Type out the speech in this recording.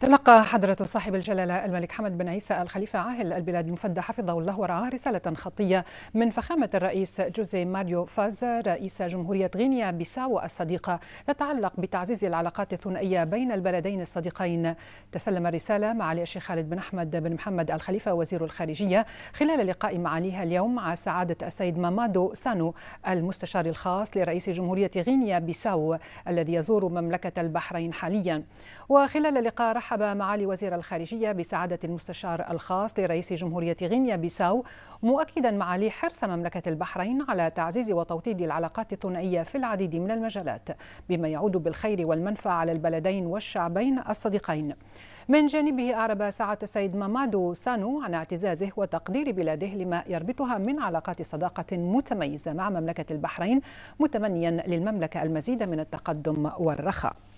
تلقى حضرة صاحب الجلالة الملك حمد بن عيسى الخليفة عاهل البلاد المفدى حفظه الله ورعاه رسالة خطية من فخامة الرئيس جوزي ماريو فازا رئيس جمهورية غينيا بيساو الصديقة تتعلق بتعزيز العلاقات الثنائية بين البلدين الصديقين تسلم الرسالة معالي الشيخ خالد بن أحمد بن محمد الخليفة وزير الخارجية خلال لقاء معاليها اليوم مع سعادة السيد مامادو سانو المستشار الخاص لرئيس جمهورية غينيا بيساو الذي يزور مملكة البحرين حاليا وخلال لقاء رح رحب معالي وزير الخارجية بسعادة المستشار الخاص لرئيس جمهورية غينيا بيساو مؤكدا معالي حرص مملكة البحرين على تعزيز وتوطيد العلاقات الثنائية في العديد من المجالات بما يعود بالخير والمنفع على البلدين والشعبين الصديقين من جانبه أعرب سعادة السيد مامادو سانو عن اعتزازه وتقدير بلاده لما يربطها من علاقات صداقة متميزة مع مملكة البحرين متمنيا للمملكة المزيد من التقدم والرخاء